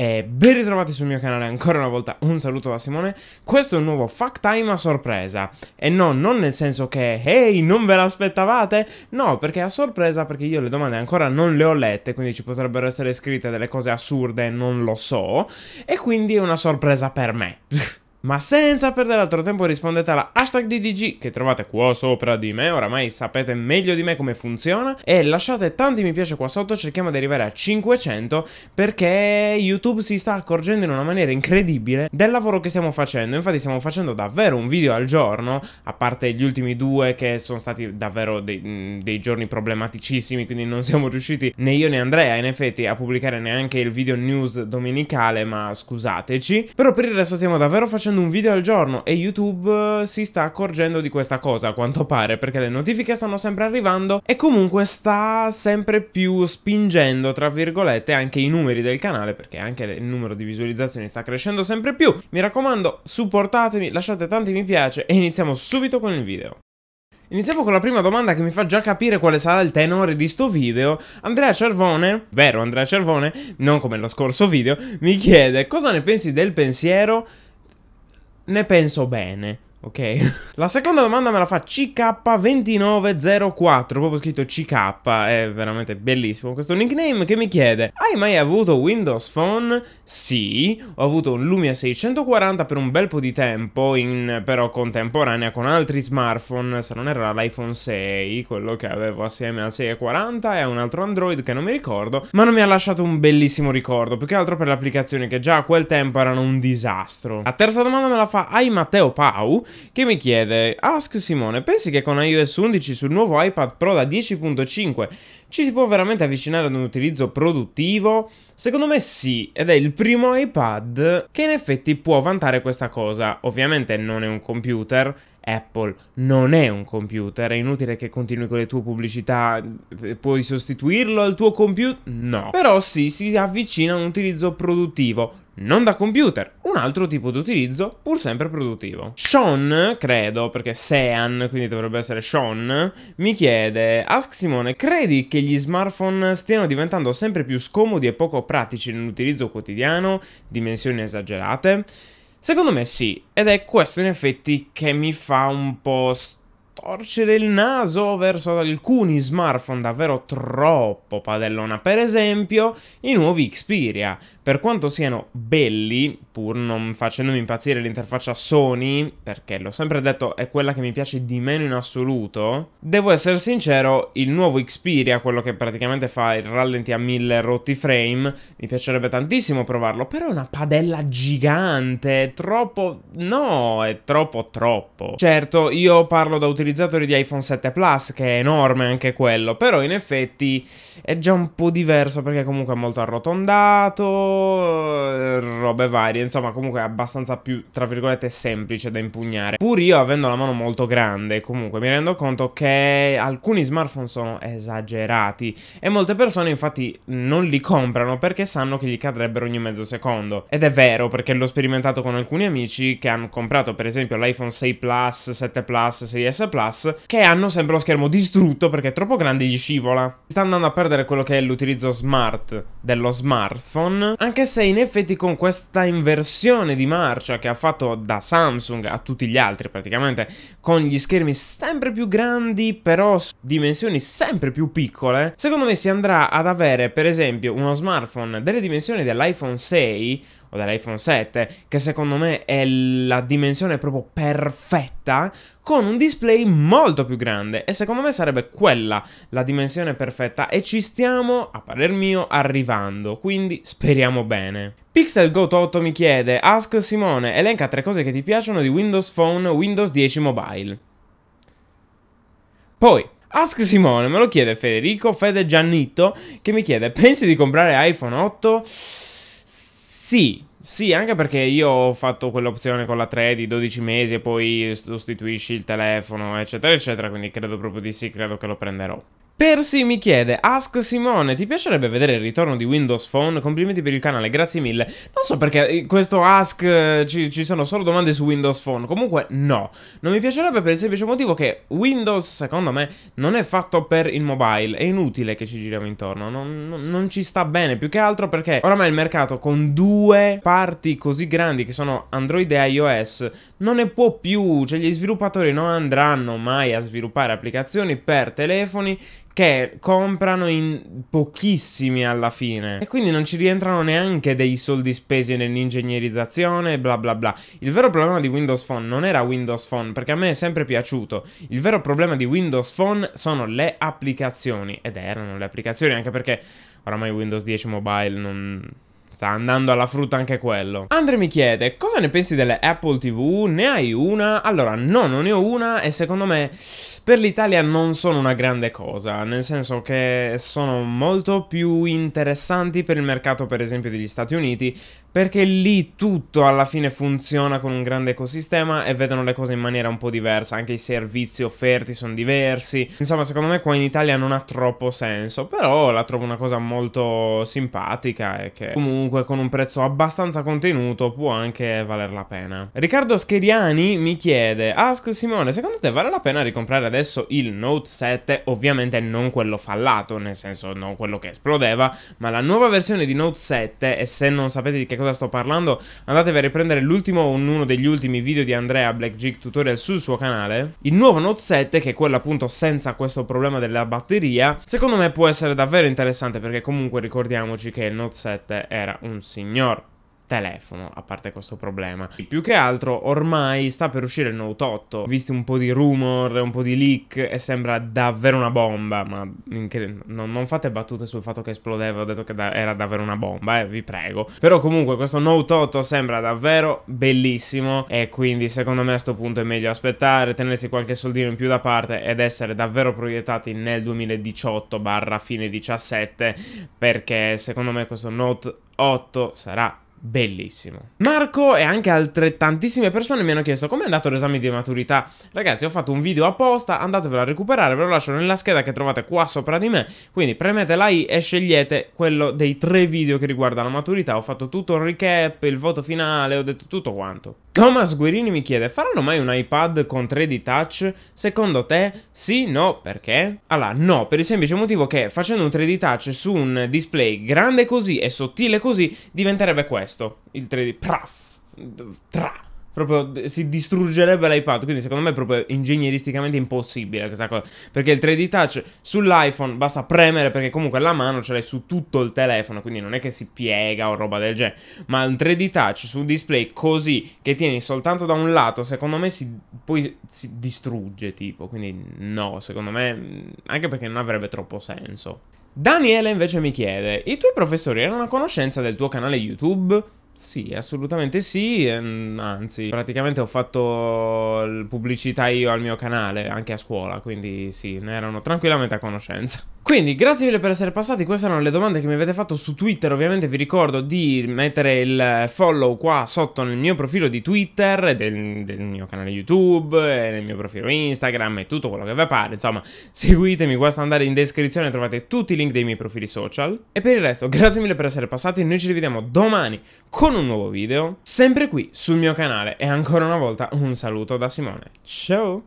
E ben ritrovati sul mio canale ancora una volta, un saluto da Simone Questo è un nuovo Fact Time a sorpresa E no, non nel senso che, ehi, non ve l'aspettavate No, perché a sorpresa, perché io le domande ancora non le ho lette Quindi ci potrebbero essere scritte delle cose assurde, non lo so E quindi è una sorpresa per me Ma senza perdere altro tempo rispondete alla hashtag DDG che trovate qua sopra di me, oramai sapete meglio di me come funziona e lasciate tanti mi piace qua sotto, cerchiamo di arrivare a 500 perché YouTube si sta accorgendo in una maniera incredibile del lavoro che stiamo facendo, infatti stiamo facendo davvero un video al giorno, a parte gli ultimi due che sono stati davvero dei, mm, dei giorni problematicissimi, quindi non siamo riusciti né io né Andrea in effetti a pubblicare neanche il video news domenicale, ma scusateci, però per il resto stiamo davvero facendo facendo un video al giorno e YouTube eh, si sta accorgendo di questa cosa a quanto pare perché le notifiche stanno sempre arrivando e comunque sta sempre più spingendo tra virgolette anche i numeri del canale perché anche il numero di visualizzazioni sta crescendo sempre più. Mi raccomando supportatemi, lasciate tanti mi piace e iniziamo subito con il video. Iniziamo con la prima domanda che mi fa già capire quale sarà il tenore di sto video. Andrea Cervone, vero Andrea Cervone, non come lo scorso video, mi chiede cosa ne pensi del pensiero ne penso bene. Ok. La seconda domanda me la fa CK2904, proprio scritto CK, è veramente bellissimo questo nickname che mi chiede Hai mai avuto Windows Phone? Sì, ho avuto un Lumia 640 per un bel po' di tempo, in, però contemporanea con altri smartphone, se non era l'iPhone 6, quello che avevo assieme al 640 e a un altro Android che non mi ricordo, ma non mi ha lasciato un bellissimo ricordo, più che altro per le applicazioni che già a quel tempo erano un disastro. La terza domanda me la fa Hai Matteo Pau? che mi chiede Ask Simone, pensi che con iOS 11 sul nuovo iPad Pro da 10.5 ci si può veramente avvicinare ad un utilizzo produttivo? Secondo me sì, ed è il primo iPad che in effetti può vantare questa cosa. Ovviamente non è un computer, Apple non è un computer, è inutile che continui con le tue pubblicità, eh, puoi sostituirlo al tuo computer? No. Però sì, si avvicina a un utilizzo produttivo non da computer, un altro tipo di utilizzo pur sempre produttivo. Sean, credo, perché Sean, quindi dovrebbe essere Sean, mi chiede Ask Simone, credi che gli smartphone stiano diventando sempre più scomodi e poco pratici nell'utilizzo quotidiano, dimensioni esagerate? Secondo me sì, ed è questo in effetti che mi fa un po' torcere il naso verso alcuni smartphone davvero troppo padellona, per esempio i nuovi Xperia. Per quanto siano belli, pur non facendomi impazzire l'interfaccia Sony, perché l'ho sempre detto è quella che mi piace di meno in assoluto, devo essere sincero, il nuovo Xperia, quello che praticamente fa il rallenti a 1000 rotti frame, mi piacerebbe tantissimo provarlo, però è una padella gigante, è troppo... no, è troppo troppo. Certo, io parlo da utilizzare utilizzatori di iPhone 7 Plus, che è enorme anche quello, però in effetti è già un po' diverso perché comunque è molto arrotondato, eh, robe varie, insomma comunque è abbastanza più, tra virgolette, semplice da impugnare. Pur io avendo la mano molto grande, comunque mi rendo conto che alcuni smartphone sono esagerati e molte persone infatti non li comprano perché sanno che gli cadrebbero ogni mezzo secondo. Ed è vero perché l'ho sperimentato con alcuni amici che hanno comprato per esempio l'iPhone 6 Plus, 7 Plus, 6S Plus, Plus che hanno sempre lo schermo distrutto perché è troppo grande e gli scivola. Sta andando a perdere quello che è l'utilizzo smart dello smartphone, anche se in effetti con questa inversione di marcia che ha fatto da Samsung a tutti gli altri praticamente, con gli schermi sempre più grandi però dimensioni sempre più piccole, secondo me si andrà ad avere per esempio uno smartphone delle dimensioni dell'iPhone 6 o dell'iPhone 7, che secondo me è la dimensione proprio perfetta, con un display molto più grande e secondo me sarebbe quella la dimensione perfetta e ci stiamo, a parer mio, arrivando, quindi speriamo bene. Pixel Goat 8 mi chiede, Ask Simone, elenca tre cose che ti piacciono di Windows Phone Windows 10 Mobile. Poi, Ask Simone me lo chiede Federico Fede Giannito, che mi chiede pensi di comprare iPhone 8? Sì, sì, anche perché io ho fatto quell'opzione con la 3 di 12 mesi e poi sostituisci il telefono, eccetera, eccetera, quindi credo proprio di sì, credo che lo prenderò. Persi mi chiede, Ask Simone, ti piacerebbe vedere il ritorno di Windows Phone? Complimenti per il canale, grazie mille. Non so perché eh, questo Ask eh, ci, ci, sono solo domande su Windows Phone, comunque no. Non mi piacerebbe per il semplice motivo che Windows, secondo me, non è fatto per il mobile, è inutile che ci giriamo intorno, non, non, non ci sta bene, più che altro perché oramai il mercato con due parti così grandi che sono Android e iOS non ne può più, cioè gli sviluppatori non andranno mai a sviluppare applicazioni per telefoni che comprano in pochissimi alla fine. E quindi non ci rientrano neanche dei soldi spesi nell'ingegnerizzazione, bla bla bla. Il vero problema di Windows Phone non era Windows Phone, perché a me è sempre piaciuto. Il vero problema di Windows Phone sono le applicazioni. Ed erano le applicazioni, anche perché oramai Windows 10 Mobile non Sta andando alla frutta anche quello. Andre mi chiede, cosa ne pensi delle Apple TV? Ne hai una? Allora, no, non ne ho una e secondo me per l'Italia non sono una grande cosa, nel senso che sono molto più interessanti per il mercato per esempio degli Stati Uniti, perché lì tutto alla fine funziona con un grande ecosistema e vedono le cose in maniera un po' diversa, anche i servizi offerti sono diversi. Insomma, secondo me qua in Italia non ha troppo senso, però la trovo una cosa molto simpatica e che comunque comunque con un prezzo abbastanza contenuto può anche valer la pena. Riccardo Scheriani mi chiede, Ask Simone, secondo te vale la pena ricomprare adesso il Note 7? Ovviamente non quello fallato, nel senso non quello che esplodeva, ma la nuova versione di Note 7, e se non sapete di che cosa sto parlando, andatevi a riprendere l'ultimo o uno degli ultimi video di Andrea Black Geek Tutorial sul suo canale. Il nuovo Note 7, che è quello appunto senza questo problema della batteria, secondo me può essere davvero interessante perché comunque ricordiamoci che il Note 7 era un señor telefono, a parte questo problema. più che altro, ormai sta per uscire il Note 8. Visti un po' di rumor, un po' di leak e sembra davvero una bomba, ma non, non fate battute sul fatto che esplodeva, ho detto che da era davvero una bomba, eh, vi prego. Però comunque questo Note 8 sembra davvero bellissimo e quindi secondo me a questo punto è meglio aspettare, tenersi qualche soldino in più da parte ed essere davvero proiettati nel 2018 barra fine 17 perché secondo me questo Note 8 sarà Bellissimo. Marco e anche altre tantissime persone mi hanno chiesto come è andato l'esame di maturità. Ragazzi, ho fatto un video apposta, andatevelo a recuperare, ve lo lascio nella scheda che trovate qua sopra di me. Quindi premete la i e scegliete quello dei tre video che riguardano la maturità. Ho fatto tutto un recap, il voto finale, ho detto tutto quanto. Thomas Guerini mi chiede, faranno mai un iPad con 3D Touch? Secondo te? Sì? No? Perché? Allora, no, per il semplice motivo che facendo un 3D Touch su un display grande così e sottile così, diventerebbe questo, il 3D, praf, tra Proprio si distruggerebbe l'iPad. Quindi, secondo me, è proprio ingegneristicamente impossibile questa cosa. Perché il 3D touch sull'iPhone basta premere. Perché comunque la mano ce l'hai su tutto il telefono. Quindi non è che si piega o roba del genere. Ma un 3D touch su un display così che tieni soltanto da un lato, secondo me, si, poi si distrugge. Tipo. Quindi, no, secondo me. Mm, anche perché non avrebbe troppo senso. Daniele invece mi chiede: I tuoi professori erano a conoscenza del tuo canale YouTube? Sì, assolutamente sì, ehm, anzi, praticamente ho fatto pubblicità io al mio canale, anche a scuola, quindi sì, ne erano tranquillamente a conoscenza. Quindi grazie mille per essere passati, queste erano le domande che mi avete fatto su Twitter, ovviamente vi ricordo di mettere il follow qua sotto nel mio profilo di Twitter, del, del mio canale YouTube, nel mio profilo Instagram e tutto quello che vi pare, insomma seguitemi, basta andare in descrizione trovate tutti i link dei miei profili social e per il resto grazie mille per essere passati, noi ci rivediamo domani con un nuovo video, sempre qui sul mio canale e ancora una volta un saluto da Simone, ciao!